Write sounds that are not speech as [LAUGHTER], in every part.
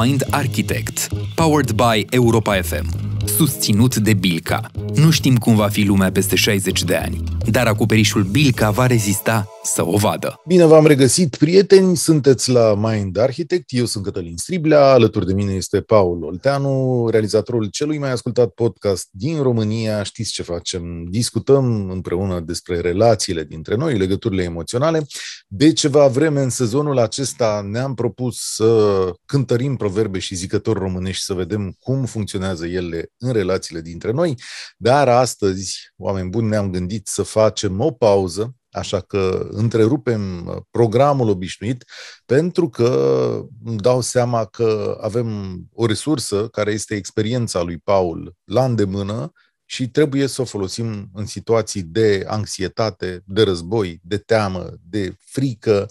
Mind Architect, powered by Europa FM susținut de Bilca. Nu știm cum va fi lumea peste 60 de ani, dar acoperișul Bilca va rezista să o vadă. Bine v-am regăsit, prieteni! Sunteți la Mind Architect, eu sunt Cătălin Striblea, alături de mine este Paul Olteanu, realizatorul celui mai ascultat podcast din România. Știți ce facem? Discutăm împreună despre relațiile dintre noi, legăturile emoționale. De ceva vreme în sezonul acesta ne-am propus să cântărim proverbe și zicători românești, să vedem cum funcționează ele în relațiile dintre noi, dar astăzi, oameni buni, ne-am gândit să facem o pauză, așa că întrerupem uh, programul obișnuit pentru că îmi dau seama că avem o resursă care este experiența lui Paul la îndemână și trebuie să o folosim în situații de anxietate, de război, de teamă, de frică,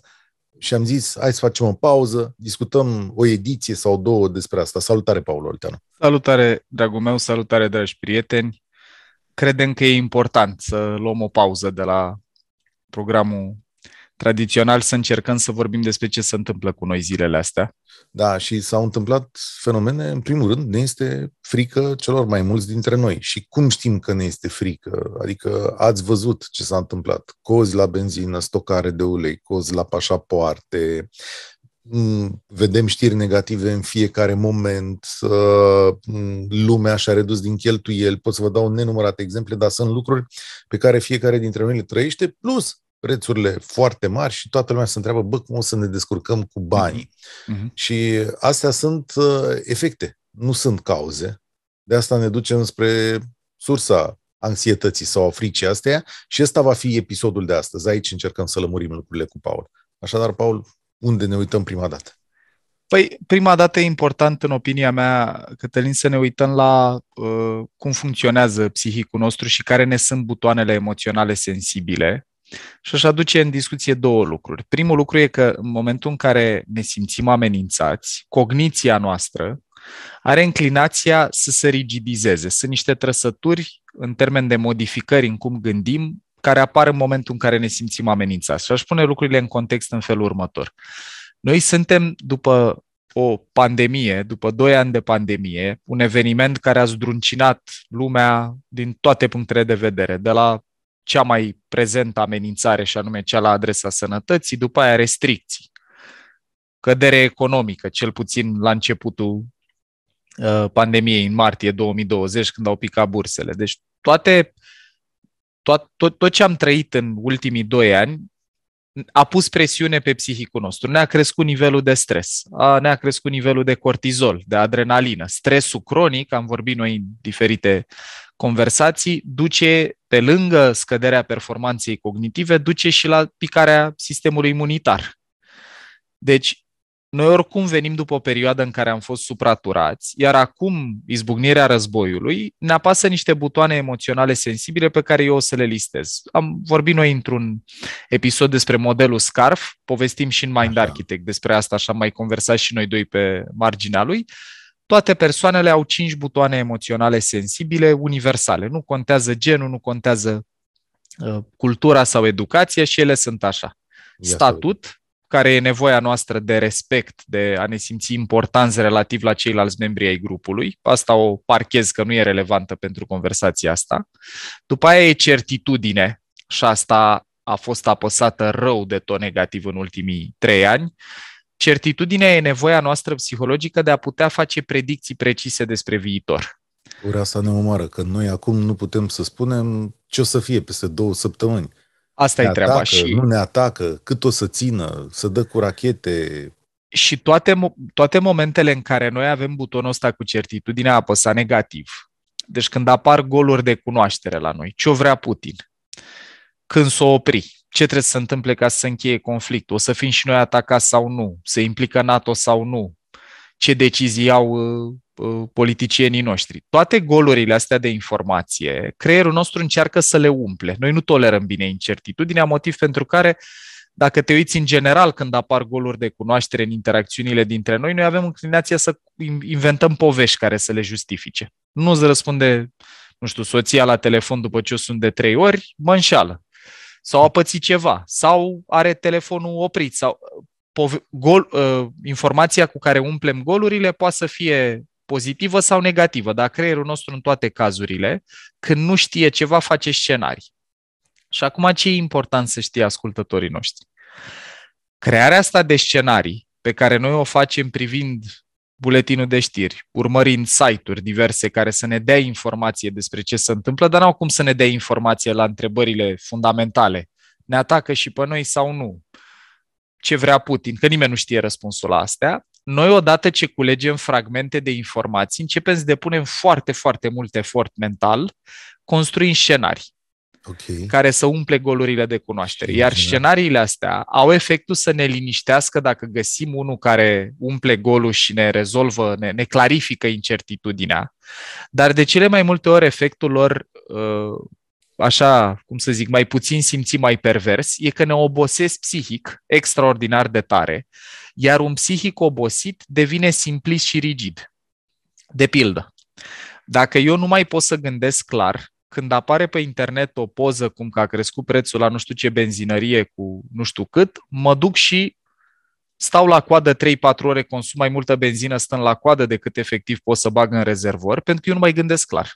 și am zis, hai să facem o pauză, discutăm o ediție sau două despre asta. Salutare, Paul Olteanu! Salutare, dragul meu, salutare, dragi prieteni! Credem că e important să luăm o pauză de la programul tradițional, să încercăm să vorbim despre ce se întâmplă cu noi zilele astea. Da, și s-au întâmplat fenomene, în primul rând, ne este frică celor mai mulți dintre noi. Și cum știm că ne este frică? Adică ați văzut ce s-a întâmplat. Cozi la benzină, stocare de ulei, cozi la pașapoarte, vedem știri negative în fiecare moment, lumea și-a redus din cheltuieli, pot să vă dau nenumărate exemple, dar sunt lucruri pe care fiecare dintre noi le trăiește, plus prețurile foarte mari și toată lumea se întreabă, bă, cum o să ne descurcăm cu banii? Uh-huh. Și astea sunt uh, efecte, nu sunt cauze. De asta ne ducem spre sursa anxietății sau a fricii astea și ăsta va fi episodul de astăzi. Aici încercăm să lămurim lucrurile cu Paul. Așadar, Paul, unde ne uităm prima dată? Păi, prima dată e important, în opinia mea, Cătălin, să ne uităm la uh, cum funcționează psihicul nostru și care ne sunt butoanele emoționale sensibile. Și aș aduce în discuție două lucruri. Primul lucru e că în momentul în care ne simțim amenințați, cogniția noastră are inclinația să se rigidizeze. Sunt niște trăsături în termen de modificări în cum gândim, care apar în momentul în care ne simțim amenințați. Și aș pune lucrurile în context în felul următor. Noi suntem, după o pandemie, după doi ani de pandemie, un eveniment care a zdruncinat lumea din toate punctele de vedere, de la cea mai prezentă amenințare și anume cea la adresa sănătății, după aia restricții, cădere economică, cel puțin la începutul uh, pandemiei în martie 2020, când au picat bursele. Deci toate tot, tot, tot ce am trăit în ultimii doi ani a pus presiune pe psihicul nostru. Ne-a crescut nivelul de stres, ne-a crescut nivelul de cortizol, de adrenalină. Stresul cronic, am vorbit noi în diferite conversații, duce, pe lângă scăderea performanței cognitive, duce și la picarea sistemului imunitar. Deci, noi oricum venim după o perioadă în care am fost supraturați, iar acum izbucnirea războiului ne apasă niște butoane emoționale sensibile pe care eu o să le listez. Am vorbit noi într-un episod despre modelul Scarf, povestim și în Mind așa. Architect despre asta, așa am mai conversat și noi doi pe marginea lui. Toate persoanele au cinci butoane emoționale sensibile universale. Nu contează genul, nu contează uh, cultura sau educația și ele sunt așa. Ia Statut, care e nevoia noastră de respect, de a ne simți importanți relativ la ceilalți membri ai grupului. Asta o parchez că nu e relevantă pentru conversația asta. După aia e certitudine și asta a fost apăsată rău de tot negativ în ultimii trei ani. Certitudinea e nevoia noastră psihologică de a putea face predicții precise despre viitor. Ura asta ne omoară, că noi acum nu putem să spunem ce o să fie peste două săptămâni. Asta ne e treaba. Atacă, și... Nu ne atacă, cât o să țină, să dă cu rachete. Și toate, toate momentele în care noi avem butonul ăsta cu certitudine a apăsa negativ. Deci când apar goluri de cunoaștere la noi, ce-o vrea Putin? Când s-o opri? Ce trebuie să se întâmple ca să se încheie conflictul? O să fim și noi atacați sau nu? Se implică NATO sau nu? ce decizii au uh, uh, politicienii noștri. Toate golurile astea de informație, creierul nostru încearcă să le umple. Noi nu tolerăm bine incertitudinea, motiv pentru care dacă te uiți în general când apar goluri de cunoaștere în interacțiunile dintre noi, noi avem inclinația să inventăm povești care să le justifice. Nu îți răspunde, nu știu, soția la telefon după ce o sunt de trei ori, mă înșală. Sau a pățit ceva, sau are telefonul oprit, sau gol, uh, informația cu care umplem golurile poate să fie pozitivă sau negativă, dar creierul nostru în toate cazurile, când nu știe ceva, face scenarii. Și acum ce e important să știe ascultătorii noștri? Crearea asta de scenarii pe care noi o facem privind buletinul de știri, urmărind site-uri diverse care să ne dea informație despre ce se întâmplă, dar n-au cum să ne dea informație la întrebările fundamentale. Ne atacă și pe noi sau nu? ce vrea Putin, că nimeni nu știe răspunsul la astea, noi odată ce culegem fragmente de informații, începem să depunem foarte, foarte mult efort mental, construim scenarii okay. care să umple golurile de cunoaștere. Iar exact. scenariile astea au efectul să ne liniștească dacă găsim unul care umple golul și ne rezolvă, ne, ne clarifică incertitudinea. Dar de cele mai multe ori efectul lor uh, așa, cum să zic, mai puțin simți mai pervers, e că ne obosesc psihic extraordinar de tare, iar un psihic obosit devine simplist și rigid. De pildă, dacă eu nu mai pot să gândesc clar, când apare pe internet o poză cum că a crescut prețul la nu știu ce benzinărie cu nu știu cât, mă duc și stau la coadă 3-4 ore, consum mai multă benzină stând la coadă decât efectiv pot să bag în rezervor, pentru că eu nu mai gândesc clar.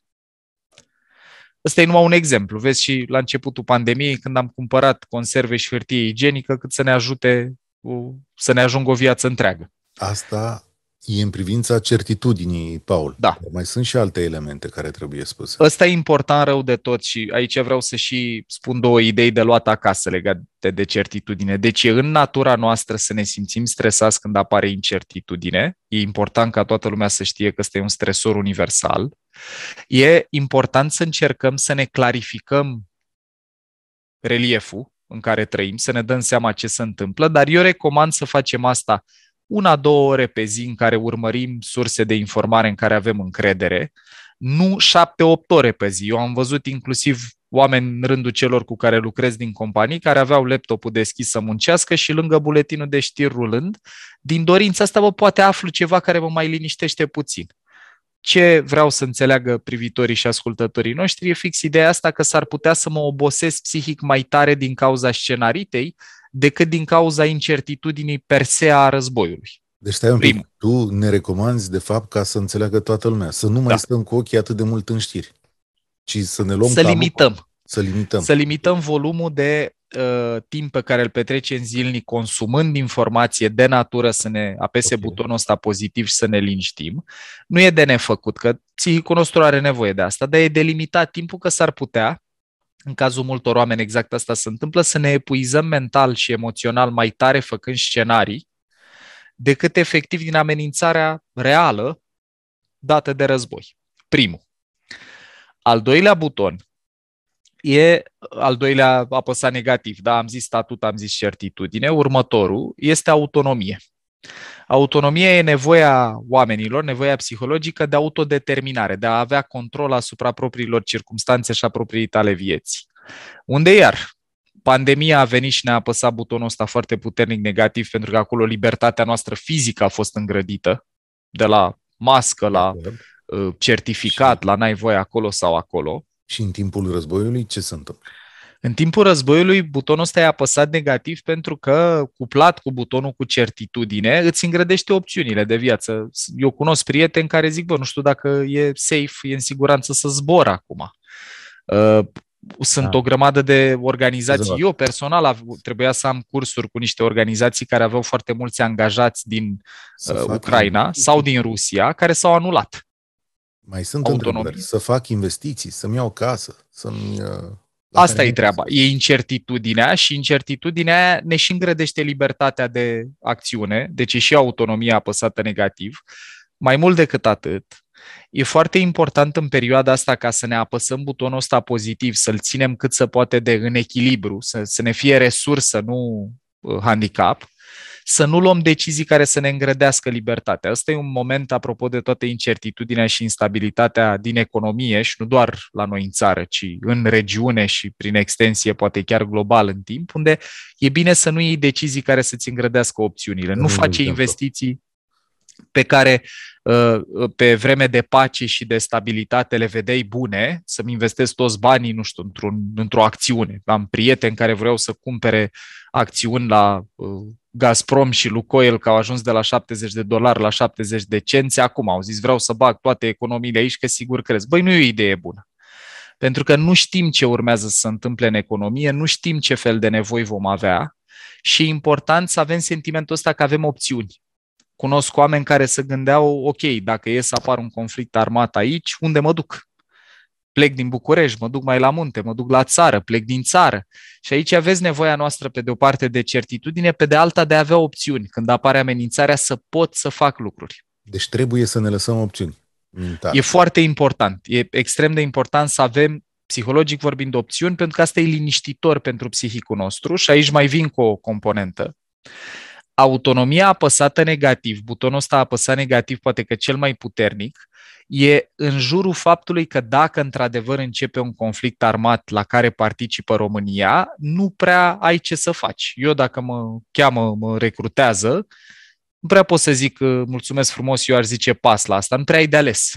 Ăsta e numai un exemplu. Vezi și la începutul pandemiei, când am cumpărat conserve și hârtie igienică, cât să ne ajute să ne ajungă o viață întreagă. Asta e în privința certitudinii, Paul. Da. Dar mai sunt și alte elemente care trebuie spuse. Ăsta e important rău de tot și aici vreau să și spun două idei de luat acasă legate de certitudine. Deci e în natura noastră să ne simțim stresați când apare incertitudine. E important ca toată lumea să știe că este un stresor universal E important să încercăm să ne clarificăm relieful în care trăim, să ne dăm seama ce se întâmplă, dar eu recomand să facem asta una, două ore pe zi în care urmărim surse de informare în care avem încredere, nu șapte, opt ore pe zi. Eu am văzut inclusiv oameni în rândul celor cu care lucrez din companii, care aveau laptopul deschis să muncească și lângă buletinul de știri rulând, din dorința asta vă poate aflu ceva care vă mai liniștește puțin ce vreau să înțeleagă privitorii și ascultătorii noștri e fix ideea asta că s-ar putea să mă obosesc psihic mai tare din cauza scenaritei decât din cauza incertitudinii per se a războiului. Deci stai un pic, tu ne recomanzi de fapt ca să înțeleagă toată lumea, să nu mai da. stăm cu ochii atât de mult în știri, ci să ne luăm Să limităm. Să limităm. Să limităm volumul de Uh, timp pe care îl petrece în zilnic consumând informație de natură să ne apese okay. butonul ăsta pozitiv și să ne liniștim. Nu e de nefăcut, că psihicul nostru are nevoie de asta, dar e delimitat timpul că s-ar putea, în cazul multor oameni exact asta se întâmplă, să ne epuizăm mental și emoțional mai tare făcând scenarii decât efectiv din amenințarea reală dată de război. Primul. Al doilea buton e al doilea apăsat negativ, da, am zis statut, am zis certitudine. Următorul este autonomie. Autonomie e nevoia oamenilor, nevoia psihologică de autodeterminare, de a avea control asupra propriilor circumstanțe și a proprii tale vieți. Unde iar? Pandemia a venit și ne-a apăsat butonul ăsta foarte puternic negativ, pentru că acolo libertatea noastră fizică a fost îngrădită, de la mască, la uh, certificat, la n-ai voie acolo sau acolo. Și în timpul războiului ce se întâmplă? În timpul războiului, butonul ăsta e apăsat negativ pentru că, cuplat cu butonul cu certitudine, îți îngrădește opțiunile de viață. Eu cunosc prieteni care zic, bă, nu știu dacă e safe, e în siguranță să zbor acum. Uh, sunt da. o grămadă de organizații. Exact. Eu personal trebuia să am cursuri cu niște organizații care aveau foarte mulți angajați din să uh, Ucraina sau din Rusia, care s-au anulat mai sunt autonomie. întrebări. Să fac investiții, să-mi iau casă, să-mi... Uh, asta e treaba. E incertitudinea și incertitudinea ne și îngrădește libertatea de acțiune, deci e și autonomia apăsată negativ. Mai mult decât atât, e foarte important în perioada asta ca să ne apăsăm butonul ăsta pozitiv, să-l ținem cât se poate de în echilibru, să, să ne fie resursă, nu uh, handicap, să nu luăm decizii care să ne îngrădească libertatea. Asta e un moment, apropo de toată incertitudinea și instabilitatea din economie și nu doar la noi în țară, ci în regiune și prin extensie, poate chiar global în timp, unde e bine să nu iei decizii care să-ți îngrădească opțiunile. Nu face investiții pe care uh, pe vreme de pace și de stabilitate le vedeai bune, să-mi investesc toți banii, nu știu, într-un, într-o acțiune. Am prieteni care vreau să cumpere acțiuni la uh, Gazprom și Lucoil, că au ajuns de la 70 de dolari la 70 de cenți, acum au zis vreau să bag toate economiile aici, că sigur crezi. Băi, nu e o idee bună. Pentru că nu știm ce urmează să se întâmple în economie, nu știm ce fel de nevoi vom avea și e important să avem sentimentul ăsta că avem opțiuni cunosc oameni care se gândeau, ok, dacă e să apar un conflict armat aici, unde mă duc? Plec din București, mă duc mai la munte, mă duc la țară, plec din țară. Și aici aveți nevoia noastră, pe de o parte, de certitudine, pe de alta, de a avea opțiuni. Când apare amenințarea, să pot să fac lucruri. Deci trebuie să ne lăsăm opțiuni. Mm, da. E foarte important. E extrem de important să avem psihologic vorbind opțiuni, pentru că asta e liniștitor pentru psihicul nostru și aici mai vin cu o componentă autonomia apăsată negativ, butonul ăsta apăsat negativ, poate că cel mai puternic, e în jurul faptului că dacă într-adevăr începe un conflict armat la care participă România, nu prea ai ce să faci. Eu dacă mă cheamă, mă recrutează, nu prea pot să zic mulțumesc frumos, eu ar zice pas la asta, nu prea ai de ales.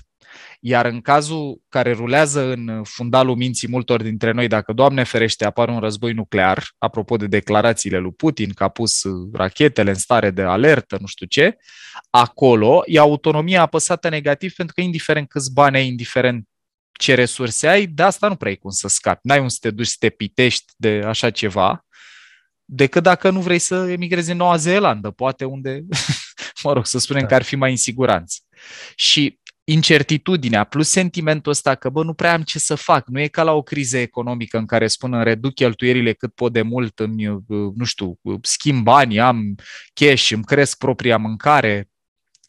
Iar în cazul care rulează în fundalul minții multor dintre noi, dacă, Doamne ferește, apare un război nuclear, apropo de declarațiile lui Putin, că a pus uh, rachetele în stare de alertă, nu știu ce, acolo e autonomia apăsată negativ pentru că indiferent câți bani ai, indiferent ce resurse ai, de asta nu prea ai cum să scapi. N-ai un să te duci să te pitești de așa ceva, decât dacă nu vrei să emigrezi în Noua Zeelandă, poate unde, [LAUGHS] mă rog, să spunem da. că ar fi mai în siguranță. Și incertitudinea plus sentimentul ăsta că, bă, nu prea am ce să fac. Nu e ca la o criză economică în care spun îmi reduc cheltuierile cât pot de mult, îmi, uh, nu știu, schimb bani, am cash, îmi cresc propria mâncare,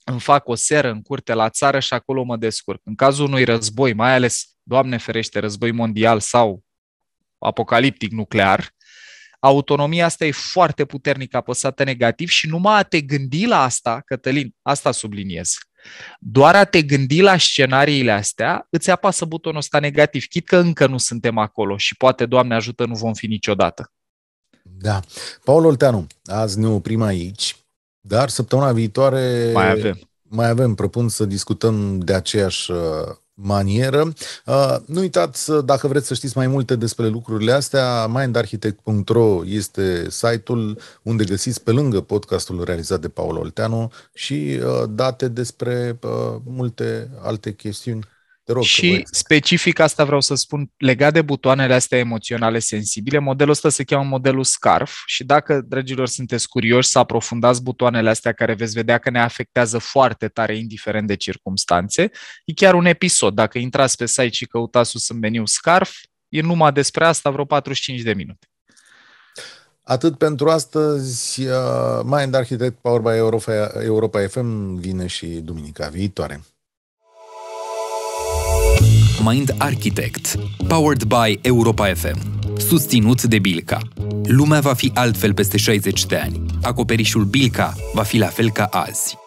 îmi fac o seră în curte la țară și acolo mă descurc. În cazul unui război, mai ales, Doamne ferește, război mondial sau apocaliptic nuclear, autonomia asta e foarte puternic apăsată negativ și numai a te gândi la asta, Cătălin, asta subliniez, doar a te gândi la scenariile astea îți apasă butonul ăsta negativ, chit că încă nu suntem acolo și poate, Doamne ajută, nu vom fi niciodată. Da. Paul Olteanu, azi ne oprim aici, dar săptămâna viitoare mai avem. Mai avem, propun să discutăm de aceeași uh, manieră. Uh, nu uitați, uh, dacă vreți să știți mai multe despre lucrurile astea, mindarchitect.ro este site-ul unde găsiți pe lângă podcastul realizat de Paul Olteanu și uh, date despre multe alte chestiuni te rog și specific asta vreau să spun, legat de butoanele astea emoționale sensibile, modelul ăsta se cheamă modelul SCARF și dacă, dragilor, sunteți curioși să aprofundați butoanele astea care veți vedea că ne afectează foarte tare, indiferent de circumstanțe, e chiar un episod. Dacă intrați pe site și căutați sus în meniu SCARF, e numai despre asta vreo 45 de minute. Atât pentru astăzi. Uh, Mind Architect Power by Europa, Europa FM vine și duminica viitoare. Mind Architect, powered by Europa FM, susținut de Bilca. Lumea va fi altfel peste 60 de ani. Acoperișul Bilca va fi la fel ca azi.